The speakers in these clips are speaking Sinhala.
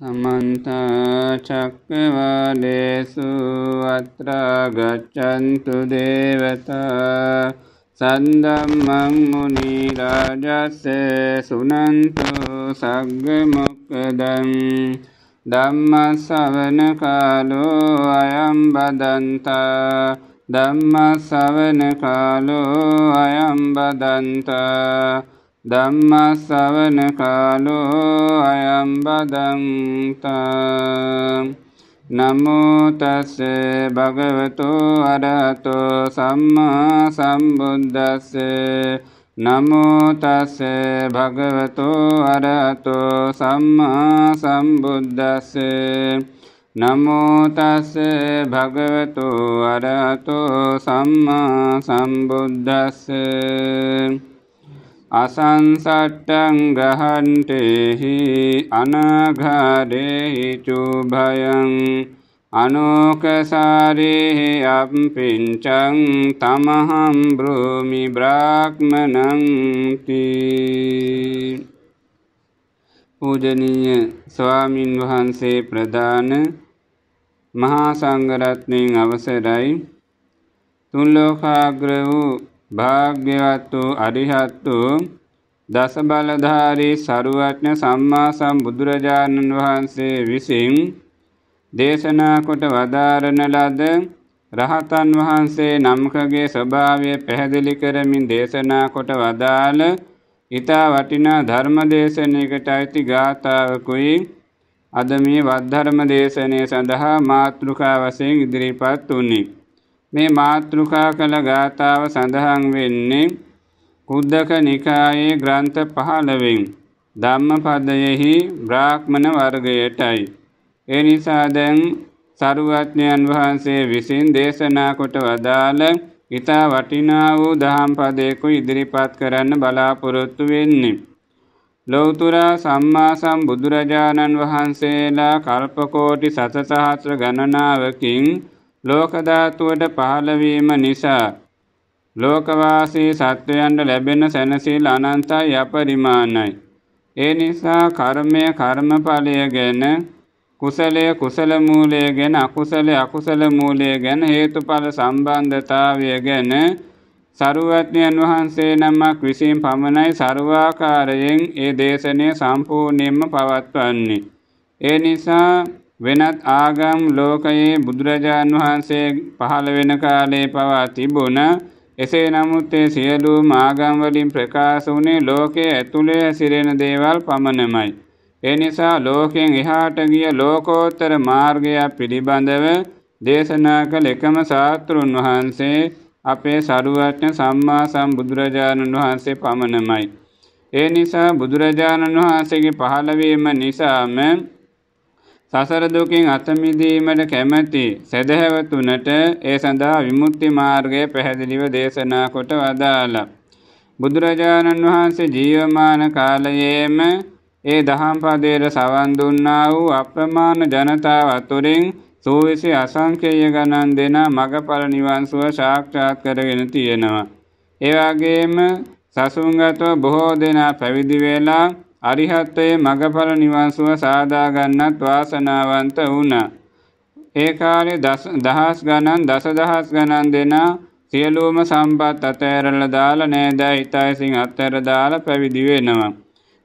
समन्ताचक्रवालेषु अत्र गच्छन्तु देवता सन्दमं मुनिराजस्य सुनन्तु सग्मुक्दम् धम्मसवनकालो अयं वदन्त धम्मसवनकालो अयं वदन्त ධම්මස්සවන කාලෝ අයම් බදන්තා නමෝ තස්ස භගවතෝ අරහතෝ සම්මා සම්බුද්දස්ස නමෝ තස්ස භගවතෝ අරහතෝ සම්මා සම්බුද්දස්ස නමෝ තස්ස භගවතෝ අරහතෝ සම්මා සම්බුද්දස්ස අසංසට්ටං ගහන්ටෙහි අනඝඩෙහි චුභයං අනෝකසාරෙහි අප්පින්චං තමහම් බ්‍රෝමි බ්‍රාහ්මණංති පූජනීය ස්වාමින් වහන්සේ ප්‍රදාන මහා සංඝරත්නයෙන් අවසරයි තුන් ලෝකාග්‍ර වූ භාග්‍යවත් වූ අරිහත් වූ දස බලධාරී සරුවඥ සම්මා සම්බුදුරජාණන් වහන්සේ විසින් දේශනා කොට වදාරන ලද රහතන් වහන්සේ නම්කගේ ස්වභාවය පැහැදිලි කරමින් දේශනා කොට වදාළ ඊතා වටිනා ධර්ම දේශනාවකට අයිති ගාථාවකුයි අද මේ වද්ධර්ම දේශනය සඳහා මාතෘකා වශයෙන් ඉදිරිපත් වුණේ මේ මාතෘකා කළ ගාථාව සඳහන් වෙන්නේ කුද්දක නිකායේ ග්‍රන්ථ පහළවෙන් ධම්මපදයෙහි බ්‍රාහ්මණ වර්ගයටයි. ඒ නිසා දැන් සරුවත්ඥයන් වහන්සේ විසින් දේශනා කොට වදාළ ඉතා වටිනා වූ දහම් පදයකු ඉදිරිපත් කරන්න බලාපොරොත්තු වෙන්නේ. ලෞතුරා සම්මා සම්බුදුරජාණන් වහන්සේලා කල්පකෝටි සතසහස්‍ර ගණනාවකින් ලෝක ධාතුවට පහළවීම නිසා ලෝකවාසී සත්වයන්ට ලැබෙන සැනසීම අනන්තයි අපරිමාණයි. ඒ නිසා කර්මය කර්මඵලය ගැන කුසලය කුසල මූලය ගැන අකුසලය අකුසල මූලය ගැන හේතුඵල සම්බන්ධතාවය ගැන සරුවත්ඥයන් වහන්සේ නමක් විසින් පමණයි සරුවාකාරයෙන් ඒ දේශනය සම්පූර්ණයෙන්ම පවත්වන්නේ. ඒ නිසා වෙනත් ආගම් ලෝකයේ බුදුරජාන් වහන්සේ පහළ වෙන කාලේ පවා තිබුණ එසේ නමුත් ඒ සියලුම ආගම් වලින් ප්‍රකාශ වුණේ ලෝකයේ ඇතුළේ හැසිරෙන දේවල් පමණමයි. ඒ නිසා ලෝකයෙන් එහාට ගිය ලෝකෝත්තර මාර්ගය පිළිබඳව දේශනා කළ එකම සාස්ත්‍රුන් වහන්සේ අපේ සරුවත්න සම්මා සම්බුදුරජාණන් වහන්සේ පමණමයි. ඒ නිසා බුදුරජාණන් වහන්සේගේ පහළවීම නිසාම සසර දුකින් අත මිදීමට කැමැති සදහැවතුනට ඒ සඳහා විමුක්ති මාර්ගය පැහැදිලිව දේශනා කොට වදාළා. බුදුරජාණන් වහන්සේ ජීවමාන කාලයේම ඒ දහම් පදයට සවන් දුන්නා වූ අප්‍රමාණ ජනතාව අතුරින් සූවිසි අසංඛ්‍යය ගණන් දෙනා මගඵල නිවන් සුව සාක්ෂාත් කරගෙන තියෙනවා. ඒ වගේම සසුන්ගතව බොහෝ දෙනා පැවිදි වෙලා අරිහත්වයේ මගඵල නිවාසුව සාදා ගන්නත් වාසනාවන්ත වුණා. ඒ කාලේ දහස් ගණන් දසදහස් ගණන් දෙනා සියලුම සම්පත් අතෑරලා දාලා නෑදෑ හිතයිසින් අතෑර දාලා පැවිදි වෙනවා.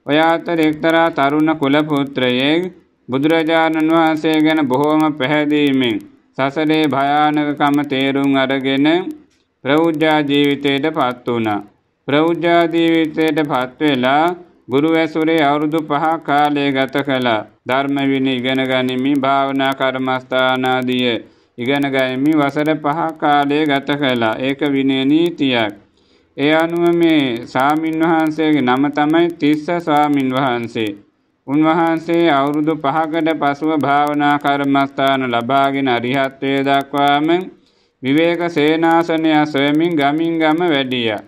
ඔය අතර එක්තරා තරුණ කුල පුත්‍රයෙක් බුදුරජාණන් වහන්සේ ගැන බොහෝම පැහැදීමෙන් සසරේ භයානකකම තේරුම් අරගෙන ප්‍රෞජ්ජා ජීවිතයට පත් වුණා. ප්‍රෞජ්ජා ජීවිතයට පත් වෙලා ගුරු ඇසුරේ අවුරුදු පහ කාලය ගත කළා. ධර්ම විනය ඉගෙන ගනිමින් භාවනා කර්මස්ථානාදිය ඉගෙන ගනිමින් වසර පහ කාලය ගත කළා. ඒක විනය නීතියක්. ඒ අනුව මේ සාමින් වහන්සේගේ නම තමයි තිස්ස ස්වාමින් වහන්සේ. උන්වහන්සේ අවුරුදු පහකට පසුව භාවනා කර්මස්ථාන ලබාගෙන අරිහත්ත්වයට දක්වාම විවේක සේනාසනය සොයමින් ගමින් ගම වැඩියා.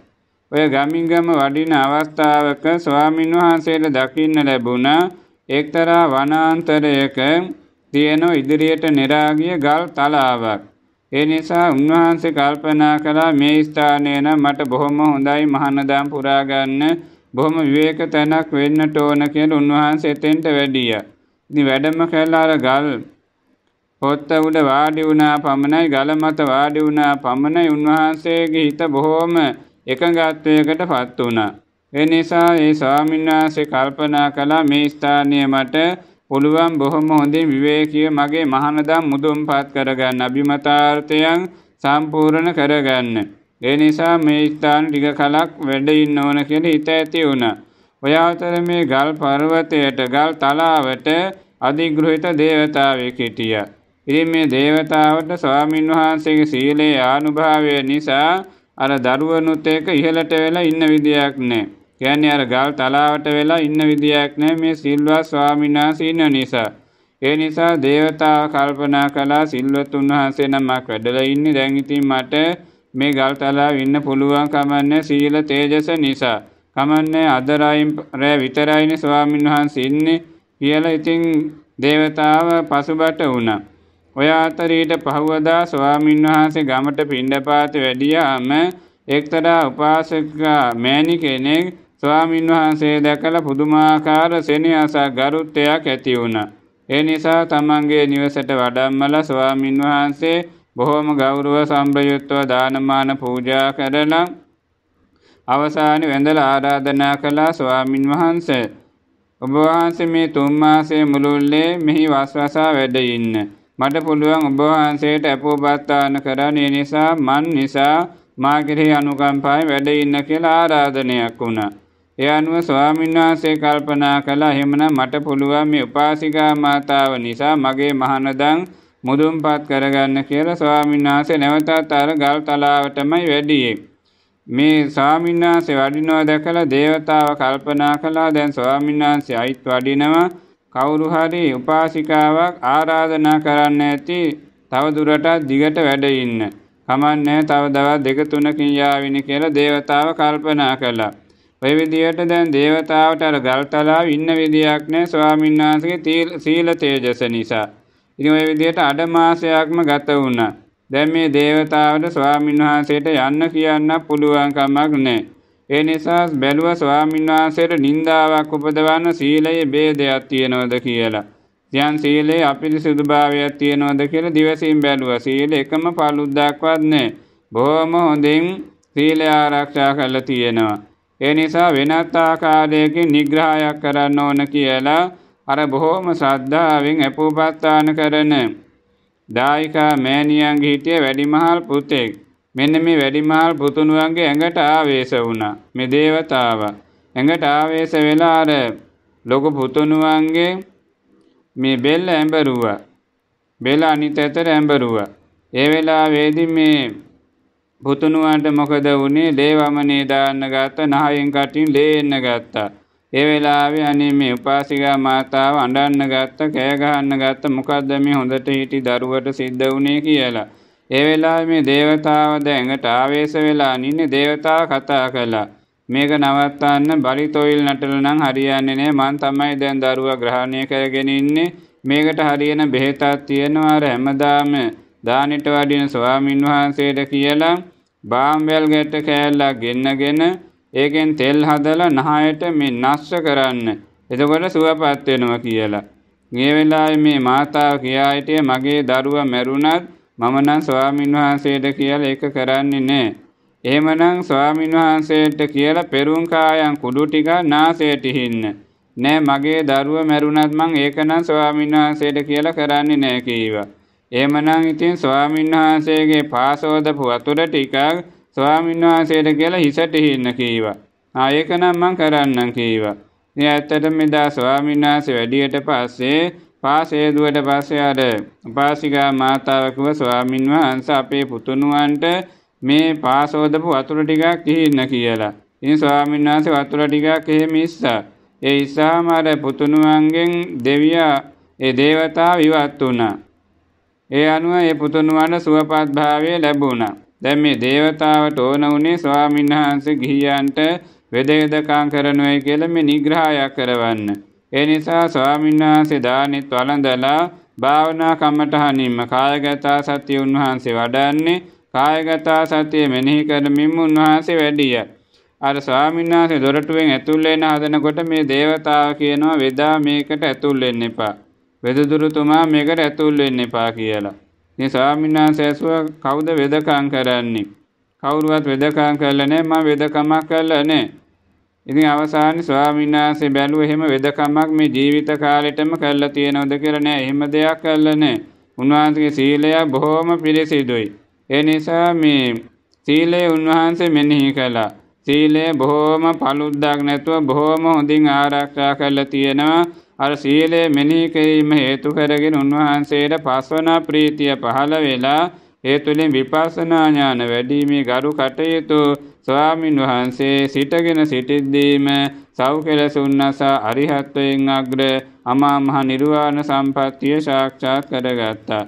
ඔය ගමිගම වඩින අවස්ථාවක ස්වාමීන් වහන්සේට දකින්න ලැබුණා එක්තරා වනාන්තරයක තියෙන ඉදිරියට නිරාගිය ගල් තලාවක්. ඒ නිසා උන්වහන්සේ කල්පනා කළා මේ ස්ථානය නම් මට බොහොම හොඳයි මහානදම් පුරා ගන්න බොහොම විවේක තැනක් වෙන්නට ඕන කියලා උන්වහන්සේ එතෙන්ට වැඩියා. ඉතින් වැඩම කළා අර ගල් පොත්ත උඩ වාඩි වුණා පමණයි ගල මත වාඩි වුණා පමණයි උන්වහන්සේගේ හිත බොහොම එකඟත්වයකට පත් වුණා. ඒ නිසා ඒ ස්වාමීන් වහන්සේ කල්පනා කළා මේ ස්ථානය මට පුළුවන් බොහොම හොඳින් විවේකීව මගේ මහානදම් මුදුන්පත් කරගන්න අභිමතාර්ථයන් සම්පූර්ණ කරගන්න. ඒ නිසා මේ ස්ථාන ටික කලක් වැඩ ඉන්න ඕන කියලා හිත ඇති වුණා. ඔය අතර මේ ගල් පර්වතයට ගල් තලාවට අධිග්‍රහිත දේවතාවෙක් හිටියා. ඉතින් මේ දේවතාවට ස්වාමින් වහන්සේගේ සීලේ ආනුභාවය නිසා අර දරුවනුත් ඒක ඉහළට වෙලා ඉන්න විදියක් නැහැ. කියන්නේ අර ගල් තලාවට වෙලා ඉන්න විදියක් නැහැ මේ සිල්වත් ස්වාමීන් වහන්සේ ඉන්න නිසා. ඒ නිසා దేవතාව කල්පනා කළා සිල්වතුන් වහන්සේ නමක් වැඩලා ඉන්නේ දැන් ඉතින් මට මේ ගල් තලාව ඉන්න පුළුවන් කමන්නේ සීල තේජස නිසා. කමන්නේ අද රෑ විතරයිනේ ස්වාමීන් වහන්සේ ඉන්නේ කියලා ඉතින් దేవතාව පසුබට වුණා. ඔය අතරීට පහුවදා ස්වාමින් වහන්සේ ගමට පිණ්ඩපාත වැඩියාම එක්තරා උපාසකා මෑණි කෙනෙක් ස්වාමින් වහන්සේ දැකලා පුදුමාකාර සෙනෙහසක් ගරුත්වයක් ඇති වුණා. ඒ නිසා තමන්ගේ නිවසට වඩම්මලා ස්වාමින් වහන්සේ බොහොම ගෞරව සම්ප්‍රයුක්තව දානමාන පූජා කරලා අවසානයේ වැඳලා ආරාධනා කළා ස්වාමින් වහන්සේ ඔබ වහන්සේ මේ තුන් මාසයේ මුළුල්ලේ මෙහි වස්වසා වැඩ ඉන්න. මට පුළුවන් ඔබ වහන්සේට අපෝපස්ථාන කරන්න ඒ නිසා මන් නිසා මා කෙරෙහි අනුකම්පාවෙන් වැඩ ඉන්න කියලා ආරාධනයක් වුණා. ඒ අනුව ස්වාමීන් වහන්සේ කල්පනා කළා එහෙමනම් මට පුළුවන් මේ උපාසිකා මාතාව නිසා මගේ මහානදන් මුදුන්පත් කරගන්න කියලා ස්වාමීන් වහන්සේ නැවතත් අර ගල් තලාවටමයි වැඩියේ. මේ ස්වාමීන් වහන්සේ වඩිනවා දැකලා දේවතාව කල්පනා කළා දැන් ස්වාමීන් වහන්සේ අයිත් වඩිනවා කවුරු හරි උපාසිකාවක් ආරාධනා කරන්න ඇති තවදුරටත් දිගට වැඩ ඉන්න. කමන්නේ තව දවස් දෙක තුනකින් යාවිනි කියලා දේවතාව කල්පනා කළා. ඔය විදියට දැන් දේවතාවට අර ගල්තලාව ඉන්න විදියක් නෑ ස්වාමීන් වහන්සේගේ සීල තේජස නිසා. ඉතින් ඔය විදියට අඩ මාසයක්ම ගත වුණා. දැන් මේ දේවතාවට ස්වාමීන් වහන්සේට යන්න කියන්න පුළුවන් කමක් නෑ. ඒ නිසා බැලුව ස්වාමීන් වහන්සේට නින්දාවක් උපදවන සීලයේ ભેදයක් තියනවද කියලා. දැන් සීලේ අපිරිසුදුභාවයක් තියනවද කියලා දිවසින් බැලුවා. සීල එකම පළුද්දක්වත් නැහැ. බොහොම හොඳින් සීල ආරක්ෂා කරලා තියෙනවා. ඒ නිසා වෙනත් ආකාරයකින් නිග්‍රහයක් කරන්න ඕන කියලා අර බොහොම ශ්‍රද්ධාවෙන් අපෝපස්ථාන කරන දායකා මෑණියන්ගේ හිටිය වැඩිමහල් පුතෙක් මෙන්න මේ වැඩිමාල් පුතුණුවන්ගේ ඇඟට ආවේශ වුණා. මේ దేవතාව. ඇඟට ආවේශ වෙලා අර ලොකු පුතුණුවන්ගේ මේ බෙල්ල ඇඹරුවා. බෙල්ල අනිත් අතට ඇඹරුවා. ඒ වෙලාවේදී මේ පුතුණුවන්ට මොකද වුනේ? ලේ වමනේ දාන්න ගත්තා. නහයෙන් කටින් ලේ එන්න ගත්තා. ඒ වෙලාවේ අනේ මේ උපාසිකා මාතාව අඬන්න ගත්ත, කෑ ගහන්න ගත්ත මොකද්ද මේ හොඳට හිටි දරුවට සිද්ධ වුනේ කියලා. ඒ වෙලාවේ මේ దేవතාව දැඟට ආවේශ වෙලා නින්නේ దేవතාව කතා කළා. මේක නවත්තන්න බලිතොයිල් නටල නම් හරියන්නේ නෑ මං තමයි දැන් දරුවා ග්‍රහණය කරගෙන ඉන්නේ. මේකට හරියන බෙහෙතක් තියෙනවා අර හැමදාම දානෙට වඩින ස්වාමින් වහන්සේට කියලා බාම්බෙල් ගැට කෑල්ලක් ගෙන්නගෙන ඒකෙන් තෙල් හදලා නහයට මේ නස්ස කරන්න. එතකොට සුවපත් වෙනවා කියලා. මේ වෙලාවේ මේ මාතාව කියා හිටියේ මගේ දරුවා මැරුණත් මම නම් ස්වාමින් වහන්සේට කියලා ඒක කරන්නේ නැහැ. එහෙමනම් ස්වාමින් වහන්සේට කියලා පෙරුම් කායන් කුඩු ටික නාසයට හින්න. නෑ මගේ දරුව මැරුණත් මං ඒක නම් ස්වාමින් වහන්සේට කියලා කරන්නේ නෑ කීවා. එහෙමනම් ඉතින් ස්වාමින් වහන්සේගේ පාසෝදපු වතුර ටිකක් ස්වාමින් වහන්සේට කියලා හිසට හින්න කීවා. ආ ඒක නම් මං කරන්නම් කීවා. ඉතින් ඇත්තටම එදා ස්වාමීන් වහන්සේ වැඩියට පස්සේ පාසේදුවට පස්සේ අර උපාසිකා මාතාවකව ස්වාමින් වහන්සේ අපේ පුතුණුවන්ට මේ පාසෝදපු වතුර ටිකක් ඉන්න කියලා. ඉතින් ස්වාමීන් වහන්සේ වතුර ටිකක් එහෙම ඉස්සා. ඒ ඉස්සාම අර පුතුණුවන්ගෙන් දෙවියා ඒ దేవතාව ඉවත් වුණා. ඒ අනුව ඒ පුතුණුවන්ට සුවපත් භාවය ලැබුණා. දැන් මේ దేవතාවට ඕන උනේ ස්වාමීන් වහන්සේ ගිහියන්ට වෙදේදකම් කරනවායි කියලා මේ නිග්‍රහයක් කරවන්නේ. ඒ නිසා ස්වාමීන් වහන්සේ දානෙත් වළඳලා භාවනා කමටහනින්ම කායගත සතිය උන්වහන්සේ වඩන්නේ කායගත සතිය මෙනෙහි කරමින් උන්වහන්සේ වැඩිය. අර ස්වාමීන් වහන්සේ දොරටුවෙන් ඇතුල් වෙන හදනකොට මේ దేవතාව කියනවා වෙදා මේකට ඇතුල් වෙන්න එපා. වෙදදුරුතුමා මේකට ඇතුල් වෙන්න එපා කියලා. ඉතින් ස්වාමීන් වහන්සේ ඇසුවා කවුද වෙදකම් කරන්නේ? කවුරුවත් වෙදකම් කළා නෑ මම වෙදකමක් කළා නෑ. ඉතින් අවසානි ස්වාමීන් වහන්සේ බැලුව එහෙම වෙදකමක් මේ ජීවිත කාලෙටම කරලා තියෙනවද කියලා නෑ. එහෙම දෙයක් කරලා නෑ. උන්වහන්සේගේ සීලය බොහොම පිරිසිදුයි. ඒ නිසා මේ සීලය උන්වහන්සේ මෙනෙහි කළා. සීලය බොහොම පළුද්දක් නැතුව බොහොම හොඳින් ආරක්ෂා කරලා තියෙනවා. අර සීලය මෙනෙහි කිරීම හේතු කරගෙන උන්වහන්සේට පස්වනා ප්‍රීතිය පහළ වෙලා ඒ තුළින් විපස්සනා ඥාන වැඩිීමේ ගරු කටයුතු ස්වාමින් වහන්සේ සිටගෙන සිටිද්දීම සව් කෙලෙස උන්නසා අරිහත්වයෙන් අග්‍ර අමා මහ නිර්වාණ සම්පත්තිය සාක්ෂාත් කරගත්තා.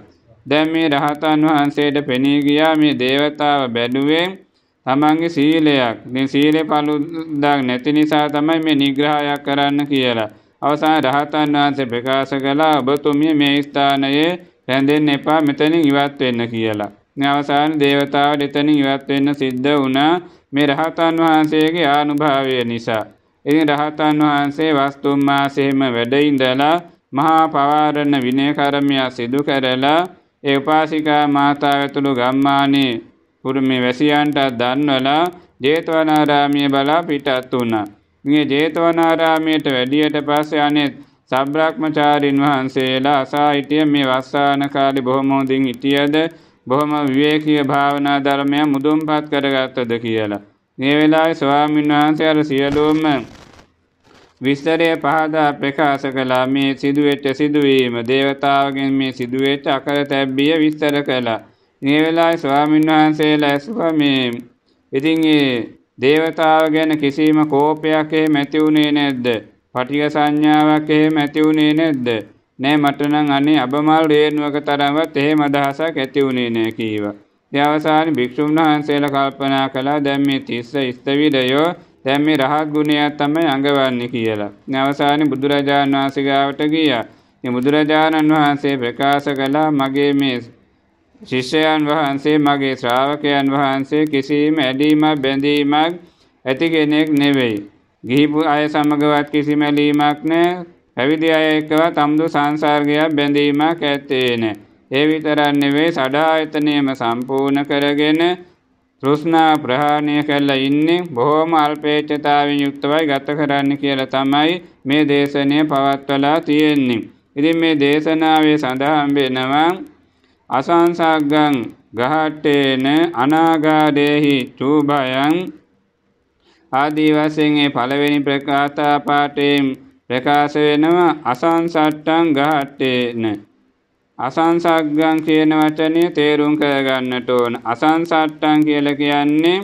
දැන් මේ රහතන් වහන්සේට පෙනී ගියා මේ දේවතාව බැඩුවෙන් තමන්ගේ සීලයක්. මේ සීලේ පළුද්දක් නැති නිසා තමයි මේ නිග්‍රහයක් කරන්න කියලා. අවසාන රහතන් වහන්සේ ප්‍රකාශ කළා ඔබතුමිය මේ ස්ථානයේ රැඳෙන්න එපා මෙතනින් ඉවත් වෙන්න කියලා. අවසාන දේවතාවට එතනින් ඉවත් වෙන්න සිද්ධ වුණා මේ රහතන් වහන්සේගේ ආනුභාවය නිසා. ඉතින් රහතන් වහන්සේ වස්තුම් මාසෙම වැඩ ඉඳලා මහා පවාරණ විනය කර්මය සිදු කරලා ඒ උපාසිකා මාතාව ඇතුළු ගම්මානේ කුරුමේ වැසියන්ට දන්වලා ජේතවනාරාමයේ බලා පිටත් වුණා. මේ ජේතවනාරාමයට වැඩියට පස්සේ අනෙත් සබ්‍රාක්‍මචාරින් වහන්සේලා සාහිත්‍ය මේ වස්සාන කාලේ බොහොම හොඳින් හිටියද බොහොම විවේකීය භාවනා ධර්මය මුදුන්පත් කරගත්තද කියලා. මේ වෙලාවේ ස්වාමීන් වහන්සේ අර සියලුම විස්තරය පහදා ප්‍රකාශ කළා මේ සිදුවෙච්ච සිදුවීම දේවතාවගෙන් මේ සිදුවෙච්ච අකරතැබ්බිය විස්තර කළා. මේ වෙලාවේ ස්වාමීන් වහන්සේලා ඇසුවා මේ ඉතින් ඒ දේවතාව ගැන කිසිම කෝපයක් එහෙම ඇති වුණේ නැද්ද? පටික සංඥාවක් එහෙම ඇති වුණේ නැද්ද? නෑ මට නම් අනේ අබමල් රේණුවක තරමවත් එහෙම අදහසක් ඇති වුණේ නෑ කීවා. ඒ අවසානයේ භික්ෂුන් වහන්සේලා කල්පනා කළා දැන් මේ තිස්ස ඉස්තවිදයෝ දැන් මේ රහත් ගුණයක් තමයි අඟවන්නේ කියලා. අවසානයේ බුදුරජාණන් වහන්සේ ගාවට ගියා. මේ බුදුරජාණන් වහන්සේ ප්‍රකාශ කළා මගේ මේ ශිෂ්‍යයන් වහන්සේ මගේ ශ්‍රාවකයන් වහන්සේ කිසිම ඇලීමක් බැඳීමක් ඇති කෙනෙක් නෙවෙයි. ගිහිපු අය සමගවත් කිසිම ලීමක් නෑ පැවිදි අය එක්කවත් අමුදු සංසර්ගයක් බැඳීමක් ඇත්තේ නෑ. ඒ විතරක් නෙවෙයි සඩා ආයතනයම සම්පූර්ණ කරගෙන තෘෂ්ණා ප්‍රහාණය කළා ඉන්නේ බොහොම අල්පේච්ඡතාවෙන් යුක්තවයි ගත කරන්න කියලා තමයි මේ දේශනය පවත්වලා තියෙන්නේ. ඉතින් මේ දේශනාවේ සඳහන් වෙනවා අසංසග්ගං ගහට්ටේන අනාගාරේහි චූභයං ආදී වශයෙන් මේ පළවෙනි ප්‍රකාතා පාඨයෙන් ප්‍රකාශ වෙනවා අසංසට්ඨං ගහට්ඨේන අසංසග්ගං කියන වචනේ තේරුම් කරගන්නට ඕන අසංසට්ඨං කියලා කියන්නේ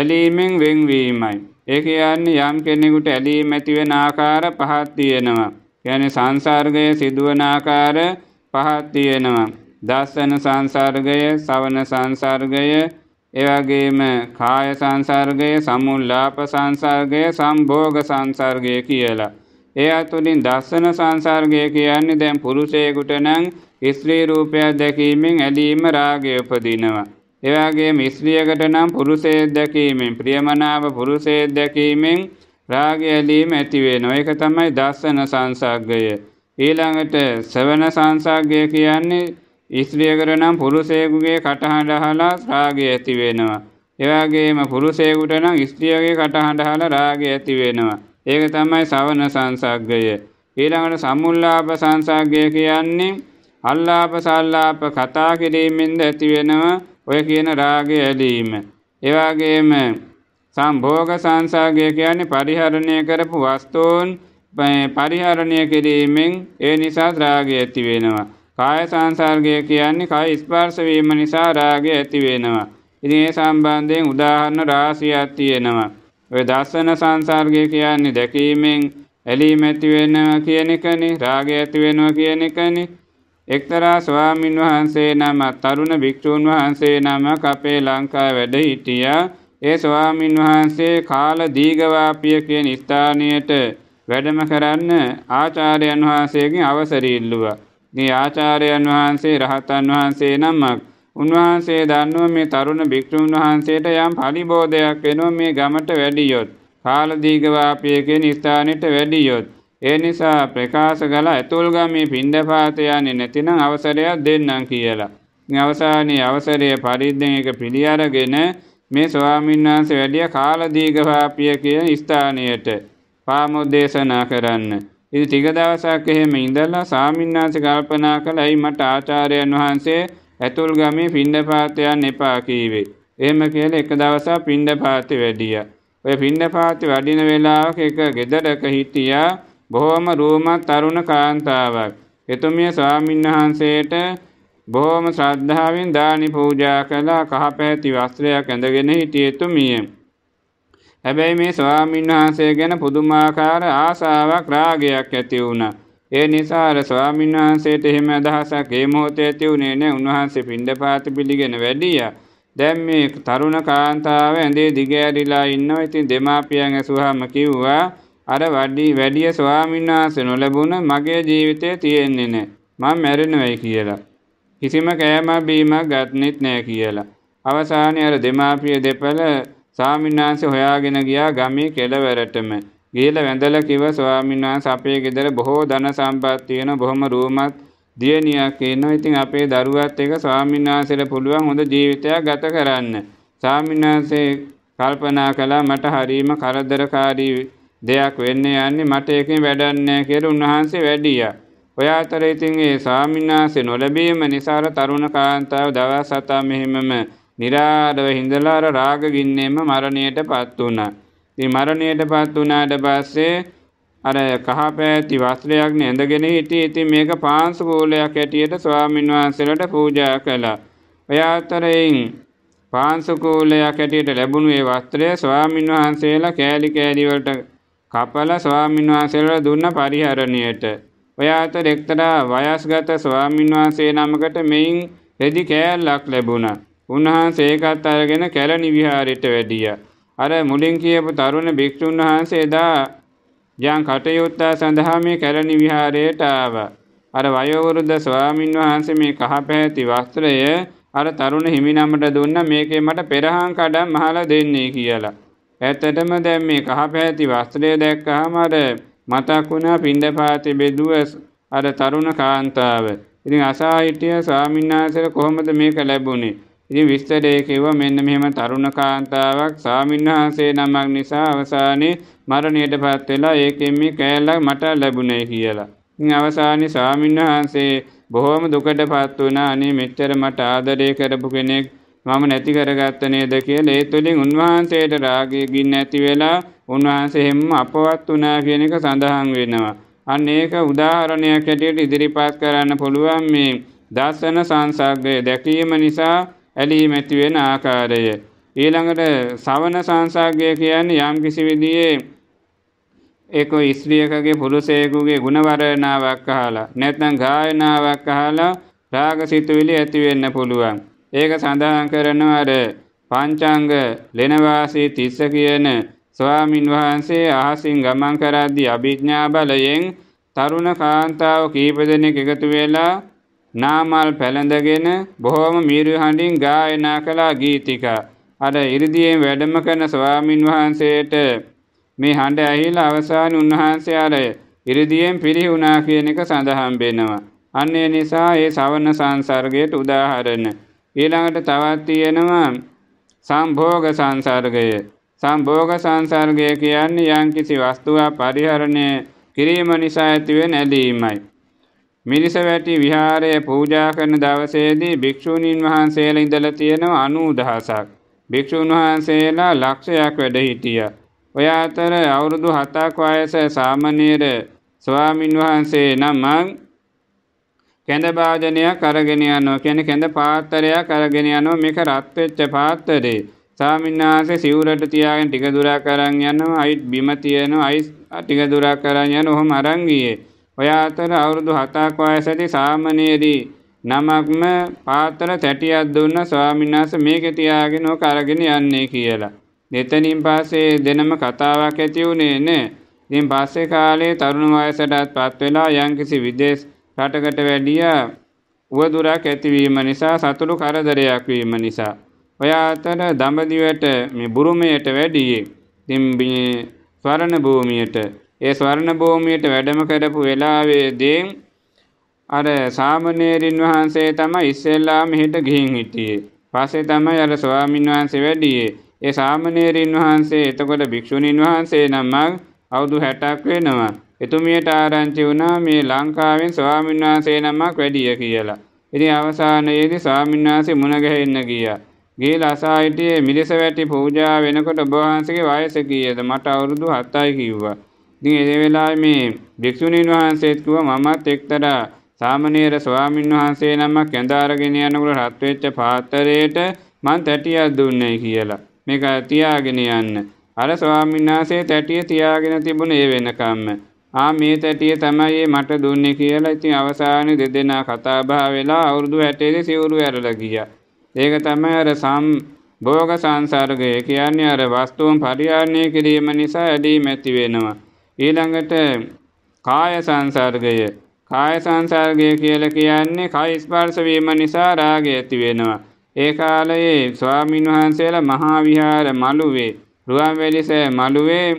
ඇලීමෙන් වෙන්වීමයි ඒ කියන්නේ යම් කෙනෙකුට ඇලීම ඇති වෙන ආකාර පහක් තියෙනවා කියන්නේ සංසර්ගය සිදුවන ආකාර පහක් තියෙනවා දස්සන සංසර්ගය, සවන සංසර්ගය, එවැගේම කාය සංසර්ගය සමුල්ලාප සංසර්ගය සම්භෝග සංසර්ගය කියලා. ඒ අතුලින් දස්සන සංසර්ගය කියන්නේ දැන් පුරුෂයෙකුට නම් ස්ත්‍රී රූපයක් දැකීමෙන් ඇලීම රාගය උපදිනවා. එවැගේම ස්ත්‍රියකට නම් පුරුෂයෙක් දැකීමෙන් ප්‍රියමනාප පුරුෂයෙක් දැකීමෙන් රාගය ඇලීම ඇති වෙනවා. ඒක තමයි දස්සන සංසර්ගය. ඊළඟට සවන සංසර්ගය කියන්නේ ස්ත්‍රියකට නම් පුරුෂයෙකුගේ කටහඬ අහලා රාගය ඇති වෙනවා. ඒ වගේම පුරුෂයෙකුට නම් ස්ත්‍රියගේ කටහඬ අහලා රාගය ඇති වෙනවා. ඒක තමයි සවන සංසග්ගය. ඊළඟට සම්මුල්ලාප සංසග්ගය කියන්නේ අල්ලාප සල්ලාප කතා කිරීමෙන්ද ඇතිවෙනවා ඔය කියන රාගය ඇලීම. ඒ වගේම සම්භෝග සංසග්ගය කියන්නේ පරිහරණය කරපු වස්තුන් පරිහරණය කිරීමෙන් ඒ නිසා රාගය ඇති වෙනවා. කාය සංසර්ගය කියන්නේ කාය ස්පර්ශ වීම නිසා රාගය ඇති වෙනවා. ඉතින් ඒ සම්බන්ධයෙන් උදාහරණ රාශියක් තියෙනවා. ඔය දස්සන සංසර්ගය කියන්නේ දැකීමෙන් ඇලීම ඇති වෙනවා කියන එකනේ, රාගය ඇති වෙනවා කියන එකනේ. එක්තරා ස්වාමින් වහන්සේ නම තරුණ භික්ෂූන් වහන්සේ නමක් අපේ ලංකාව වැඩ හිටියා. ඒ ස්වාමින් වහන්සේ කාල දීගවාපිය කියන ස්ථානයට වැඩම කරන්න ආචාර්යයන් වහන්සේගෙන් අවසර ඉල්ලුවා. ගේ ආචාර්යයන් වහන්සේ රහතන් වහන්සේ නමක් උන්වහන්සේ දන්නුව මේ තරුණ භික්ෂූන් වහන්සේට යම් පරිබෝධයක් වෙනවා මේ ගමට වැඩියොත් කාලදීගවාපියකෙන් ස්ථානයට වැඩියොත් ඒ නිසා ප්‍රකාශ කළ ඇතුල්ගමී පින්ඩපාත යන්නේ නැතිනම් අවසරයක් දෙන්නම් කියලා. අවසානයේ අවසරය පරිද්දෙන් එක පිළි අරගෙන මේ ස්වාමීන් වහන්සේ වැඩිය කාලදීගවාපිය කියන ස්ථානයට පාමුද්දේශනා කරන්න. ඉති ටික දවසක් එහෙම ඉඳලා සාමින්නාස කල්පනා කළයි මට ආචාර්යයන් වහන්සේ ඇතුල් ගමේ පිණ්ඩපාත යන්න එපා කීවේ. එහෙම කියලා එක දවසක් පිණ්ඩපාතේ වැඩියා. ඔය පිණ්ඩපාතේ වඩින වෙලාවක එක ගෙදරක හිටියා බොහොම රූමත් තරුණ කාන්තාවක්. එතුමිය ස්වාමින්වහන්සේට බොහොම ශ්‍රද්ධාවෙන් දානි පූජා කළා කහ පැහැති වස්ත්‍රයක් ඇඳගෙන හිටිය එතුමිය. හැබැයි මේ ස්වාමීන් වහන්සේ ගැන පුදුමාකාර ආසාවක් රාගයක් ඇති වුණා. ඒ නිසා අර ස්වාමීන් වහන්සේට එහෙම අදහසක් ඒ මොහොතේ ඇති වුණේ නැහැ. උන්වහන්සේ පිණ්ඩපාත පිළිගෙන වැඩියා. දැන් මේ තරුණ කාන්තාව ඇඳේ දිග ඇරිලා ඉන්නවා. ඉතින් දෙමාපියන් ඇසුවාම කිව්වා අර වැඩි වැඩිය ස්වාමීන් වහන්සේ නොලැබුණ මගේ ජීවිතේ තියෙන්නේ නැහැ. මම මැරෙනවයි කියලා. කිසිම කෑම බීමක් ගන්නෙත් නැහැ කියලා. අවසානයේ අර දෙමාපිය දෙපළ ස්වාමීන් වහන්සේ හොයාගෙන ගියා ගමේ කෙළවරටම. ගිහිල්ලා වැඳලා කිව්ව ස්වාමීන් වහන්සේ අපේ ගෙදර බොහෝ ධන සම්පත් තියෙන බොහොම රූමත් දියණියක් ඉන්නවා. ඉතින් අපේ දරුවත් එක්ක ස්වාමීන් වහන්සේට පුළුවන් හොඳ ජීවිතයක් ගත කරන්න. ස්වාමීන් වහන්සේ කල්පනා කළා මට හරීම කරදරකාරී දෙයක් වෙන්න යන්නේ මට එකෙන් වැඩක් නැහැ කියලා උන්වහන්සේ වැඩියා. ඔය අතර ඉතින් ඒ ස්වාමීන් වහන්සේ නොලැබීම නිසා තරුණ කාන්තාව දවස් හතක් මෙහෙමම නිරාදව හිඳලා අර රාග ගින්නෙම මරණයටපත් වුණා. ඉතින් මරණයටපත් වුණාට පස්සේ අර කහපෑති වස්ත්‍රයක් නෙඳගෙන හිටියේ. ඉතින් මේක පාංශු කෝලයක් ඇටියට ස්වාමීන් වහන්සේලාට පූජා කළා. ඔයාතරෙන් පාංශු කෝලයක් ඇටියට ලැබුණු ඒ වස්ත්‍රය ස්වාමීන් වහන්සේලා කෑලි කෑලි වලට කපලා ස්වාමීන් වහන්සේලාට දුන්න පරිහරණයට ඔය අතර එක්තරා වයස්ගත ස්වාමීන් වහන්සේ නමකට මෙයින් රෙදි කෑල්ලක් ලැබුණා. උන්වහන්සේකත් අරගෙන කැලණි විහාරයට වැඩියා. අර මුලින් කියපු තරුණ භික්ෂුන් වහන්සේ එදා යම් කටයුත්ත සඳහා මේ කැලණි විහාරයට ආවා. අර වයෝවෘද්ධ ස්වාමින් වහන්සේ මේ කහපැහැති වස්ත්‍රය අර තරුණ හිමිනමට දුන්න මේකේ මට පෙරහන් කඩම් මහලා දෙන්නේ කියලා. ඇත්තටම දැන් මේ කහපැහැති වස්ත්‍රය දැක්කහම අර මතක් වුණා පින්දපාතේ බෙදුව අර තරුණ කාන්තාව. ඉතින් අසහායිටිය ස්වාමීන් වහන්සේට කොහොමද මේක ලැබුණේ? ඉතින් විස්තරය කිව්වා මෙන්න මෙහෙම තරුණ කාන්තාවක් ස්වාමින්වහන්සේ නමක් නිසා අවසානයේ මරණයටපත් වෙලා ඒකෙන් මේ කෑල්ලක් මට ලැබුණේ කියලා. ඉතින් අවසානයේ ස්වාමින්වහන්සේ බොහොම දුකටපත් වුණා අනේ මෙච්චර මට ආදරය කරපු කෙනෙක් මම නැති කරගත්ත නේද කියලා ඒ තුළින් උන්වහන්සේට රාගය ගින්න ඇති වෙලා උන්වහන්සේ හැමම අපවත් වුණා කියන එක සඳහන් වෙනවා. අන්න ඒක උදාහරණයක් ඇටියට ඉදිරිපත් කරන්න පුළුවන් මේ දසන සංසග්ගය දැකීම නිසා ඇලීම ඇති වෙන ආකාරය ඊළඟට සවන සංසග්ගය කියන්නේ යම් කිසි විදිහේ ඒක ස්ත්‍රියකගේ පුරුෂයෙකුගේ ಗುಣවර්ණාවක් අහලා නැත්නම් ගායනාවක් අහලා රාගසිතුවිලි ඇති වෙන්න පුළුවන්. ඒක සඳහන් කරනවා අර පංචාංග ලෙනවාසී තිස්ස කියන ස්වාමින් වහන්සේ අහසින් ගමන් කරද්දී අභිඥා බලයෙන් තරුණ කාන්තාව කීප දෙනෙක් එකතු වෙලා නාමල් පැළඳගෙන බොහෝම මීරු හඬින් ගායනා කළා ගීතිකා. අර ඉරිදියෙන් වැඩම කරන ස්වාමින් වහන්සේට මේ හඬ ඇහිලා අවසාන උන්වහන්සේ අර ඉරිදියෙන් පිරිහුණා කියන එක සඳහන් වෙනවා. අන්න ඒ නිසා ඒ සවන සංසර්ගයට උදාහරණ. ඊළඟට තවත් තියෙනවා සම්භෝග සංසර්ගය. සම්භෝග සංසර්ගය කියන්නේ යම්කිසි වස්තුවක් පරිහරණය කිරීම නිසා ඇතිවෙන ඇලීමයි. මිරිසවැටි විහාරය පූජා කරන දවසේදී භික්ෂූණීන් වහන්සේලා ඉඳලා තියෙනවා 90000ක්. භික්ෂූන් වහන්සේලා ලක්ෂයක් වැඩ හිටියා. ඔය අතර අවුරුදු 7ක් වයස සාමණේර ස්වාමින් වහන්සේ නමං කැඳ භාජනයක් අරගෙන යනවා. කියන්නේ කැඳ පාත්‍රයක් අරගෙන යනවා. මේක රත් වෙච්ච පාත්‍රේ. සාමින්නාසේ සිවුරට තියාගෙන ටික දුරක් අරන් යනවා. අයිත් බිම තියෙනවා. අයිත් ටික දුරක් අරන් යනවා. ඔහොම අරන් ගියේ. ඔයා අතර අවුරුදු හතක් වයස ඇති සාමණේරී නමක්ම පාතර තැටියක් දුන්න ස්වාමීන් වහන්සේ මේක තියාගෙන ඔක අරගෙන යන්නේ කියලා. දෙතනින් පස්සේ දෙනම කතාවක් ඇති වුණේ නෑ. ඉතින් පස්සේ කාලේ තරුණ වයසටත්පත් වෙලා යම්කිසි විදේශ රටකට වැඩිය උවදුරක් ඇතිවීම නිසා සතුටු කරදරයක් වීම නිසා ඔයා අතර දඹදිවට මේ බුරුමයට වැඩියේ ඉතින් ස්වරණ භූමියට ඒ ස්වර්ණ භූමියට වැඩම කරපු වෙලාවේදී අර සාමණේරින් වහන්සේ තමයි ඉස්සෙල්ලාම හිට ගිහින් හිටියේ. පස්සේ තමයි අර ස්වාමින් වහන්සේ වැඩියේ. ඒ සාමණේරින් වහන්සේ එතකොට භික්ෂුණීන් වහන්සේ නමක් අවුරුදු 60ක් වෙනවා. එතුමියට ආරංචි වුණා මේ ලංකාවෙන් ස්වාමීන් වහන්සේ නමක් වැඩිය කියලා. ඉතින් අවසානයේදී ස්වාමීන් වහන්සේ මුණ ගැහෙන්න ගියා. ගිහලා අසා හිටියේ මිරිසවැටි පූජා වෙනකොට ඔබ වහන්සේගේ වයස කීයද? මට අවුරුදු 7යි කිව්වා. ඉතින් ඒ වෙලාවේ මේ භික්ෂුණීන් වහන්සේත් කිව්වා මමත් එක්තරා සාමණේර ස්වාමින් වහන්සේ නමක් ඇඳාරගෙන යනකොට රත් වෙච්ච පාත්‍රයට මං තැටියක් දුන්නේ කියලා. මේක තියාගෙන යන්න. අර ස්වාමීන් වහන්සේ තැටිය තියාගෙන තිබුණ ඒ වෙනකම්ම. ආ මේ තැටිය තමයි මට දුන්නේ කියලා. ඉතින් අවසානයේ දෙදෙනා කතාබහ වෙලා අවුරුදු 60 සිවුරු ඇරලා ගියා. ඒක තමයි අර සම් භෝග සංසර්ගය කියන්නේ අර වස්තුන් පරිහරණය කිරීම නිසා ඇලීම ඇති වෙනවා. ඊළඟට කාය සංසර්ගය කාය සංසර්ගය කියලා කියන්නේ කාය ස්පර්ශ වීම නිසා රාගය ඇති වෙනවා. ඒ කාලයේ ස්වාමීන් වහන්සේලා මහා විහාර මළුවේ රුවන්වැලිසෑය මළුවේ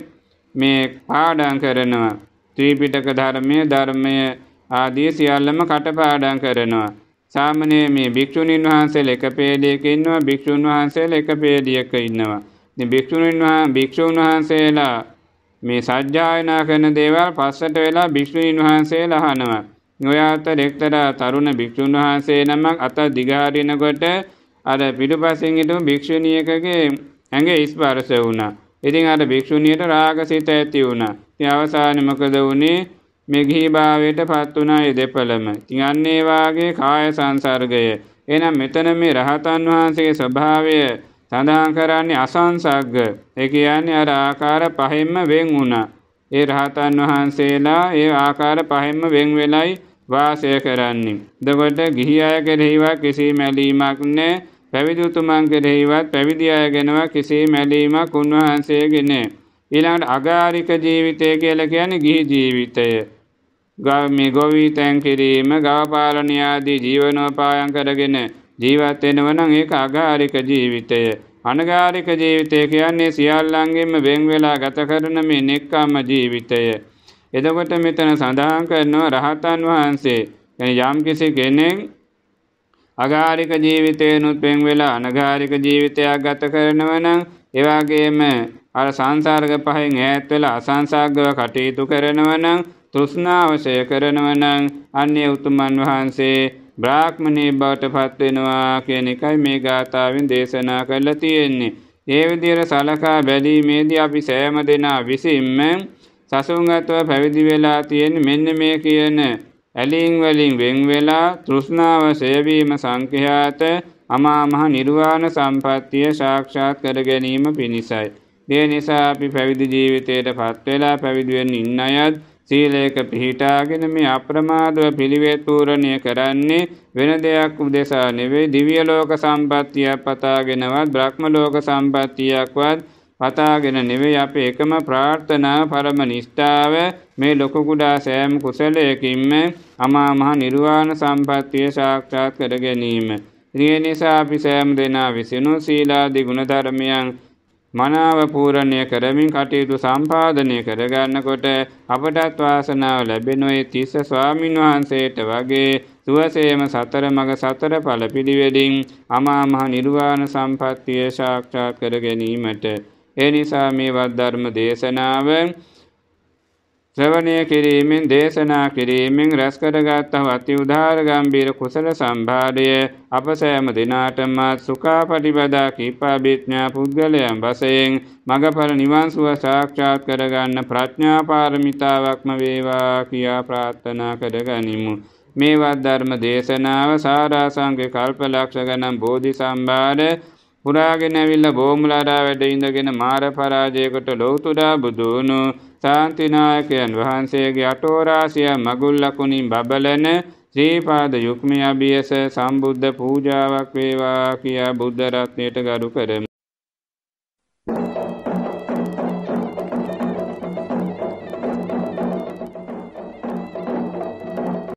මේ පාඩම් කරනවා. ත්‍රිපිටක ධර්මයේ ධර්මය ආදී සියල්ලම කටපාඩම් කරනවා. සාමාන්‍ය මේ භික්ෂුණීන් වහන්සේලා එක පේළියක ඉන්නවා භික්ෂුන් වහන්සේලා එක පේළියක ඉන්නවා. ඉතින් භික්ෂුණීන් වහන්සේලා මේ සජ්ජායනා කරන දේවල් පස්සට වෙලා භික්ෂුණීන් වහන්සේලා අහනවා. ඔයාට එක්තරා තරුණ භික්ෂුන් වහන්සේ නමක් අත දිගාරිනකොට අර පිටුපසින් හිටපු භික්ෂුණියකගේ ඇඟ ස්පර්ශ වුණා. ඉතින් අර භික්ෂුණියට රාගසිත ඇති වුණා. ඉතින් අවසානයේ මොකද වුනේ? මේ ගිහිභාවයටපත් වුණා ඒ දෙපළම. ඉතින් අන්න ඒ වාගේ කාය සංසර්ගය. එහෙනම් මෙතන මේ රහතන් වහන්සේගේ ස්වභාවය සඳහන් කරන්නේ අසංසග්ග. ඒ කියන්නේ අර ආකාර පහෙන්ම වෙන් වුණා. ඒ රහතන් වහන්සේලා ඒ ආකාර පහෙන්ම වෙන් වෙලයි වාසය කරන්නේ. එතකොට ගිහි අය කෙරෙහිවත් කිසිම ඇලීමක් නැහැ. පැවිදි උතුමන් කෙරෙහිවත් පැවිදි අය ගැනවත් කිසිම ඇලීමක් උන්වහන්සේගේ නැහැ. ඊළඟට අගාරික ජීවිතය කියලා කියන්නේ ගිහි ජීවිතය. ගව මේ ගොවිතැන් කිරීම, ගව පාලනය ආදී ජීවනෝපායම් කරගෙන ජීවත් වෙනව නම් ඒක අගාරික ජීවිතය. අනගාරික ජීවිතය කියන්නේ සියල්ලංගෙම වෙන් වෙලා ගත කරන මේ නෙක්ඛම්ම ජීවිතය. එතකොට මෙතන සඳහන් කරනවා රහතන් වහන්සේ يعني යම්කිසි කෙනෙක් අගාරික ජීවිතේනුත් වෙන් වෙලා අනගාරික ජීවිතයක් ගත කරනවා නම් ඒ වගේම අර සංසාරක පහෙන් ඈත් වෙලා අසංසාරකව කටයුතු කරනවා නම් තෘෂ්ණාවශය කරනවා නම් අන්‍ය උතුමන් වහන්සේ බ්‍රාහ්මණී බවට පත් වෙනවා කියන එකයි මේ ගාථාවෙන් දේශනා කරලා තියෙන්නේ. ඒ විදිහට සලකා බැලීමේදී අපි සෑම දෙනා විසින්ම සසුන්ගතව පැවිදි වෙලා තියෙන මෙන්න මේ කියන ඇලීම් වලින් වෙන් වෙලා තෘෂ්ණාව සේවීම සංඛ්‍යාත අමා මහ නිර්වාණ සම්පත්තිය සාක්ෂාත් කර ගැනීම පිණිසයි. ඒ නිසා අපි පැවිදි ජීවිතයට පත් වෙලා පැවිදි වෙන්න ඉන්න අයත් සීලයක පිහිටාගෙන මේ අප්‍රමාදව පිළිවෙත් පූරණය කරන්නේ වෙන දෙයක් උදෙසා නෙවෙයි දිව්‍ය ලෝක සම්පත්තියක් පතාගෙනවත් බ්‍රහ්ම ලෝක සම්පත්තියක්වත් පතාගෙන නෙවෙයි අපේ එකම ප්‍රාර්ථනා පරම නිෂ්ඨාව මේ ලොකු කුඩා සෑම කුසලයකින්ම අමා මහ නිර්වාණ සම්පත්තිය සාක්ෂාත් කර ගැනීම. ඒ නිසා අපි සෑම දෙනා විසිනු සීලාදී ගුණධර්මයන් මනාව පූරණය කරමින් කටයුතු සම්පාදනය කරගන්නකොට අපටත් වාසනාව ලැබෙනොයි තිස්ස ස්වාමින් වහන්සේට වගේ සුවසේම සතර මග සතර ඵල පිළිවෙලින් අමා මහ නිර්වාණ සම්පත්තිය සාක්ෂාත් කර ගැනීමට ඒ නිසා මේ වද්ධර්ම දේශනාව ශ්‍රවණය කිරීමෙන් දේශනා කිරීමෙන් රැස්කරගත් අවති උදාර ගම්බීර කුසල සම්භාරය අප සෑම දිනාටමත් සුඛාපටිපදා කීපාභිඥා පුද්ගලයන් වශයෙන් මගඵල නිවන් සුව සාක්ෂාත් කරගන්න ප්‍රඥා පාරමිතාවක්ම වේවා කියා ප්‍රාර්ථනා කරගනිමු. මේවත් ධර්ම දේශනාව සාරාසංග කල්පලක්ෂ ගණන් බෝධි සම්භාරය පුරාගෙන ඇවිල්ලා බෝමුලාරා වැඩ ඉඳගෙන මාර පරාජයකට ලෞතුරා බුදුණු ශාන්තිනායකයන් වහන්සේගේ අටෝරාසිය මගුල් ලකුණින් බබලන ශ්‍රීපාද යුක්මය අභියස සම්බුද්ධ පූජාවක් වේවා කියා බුද්ධ රත්නයට ගරු කරමි.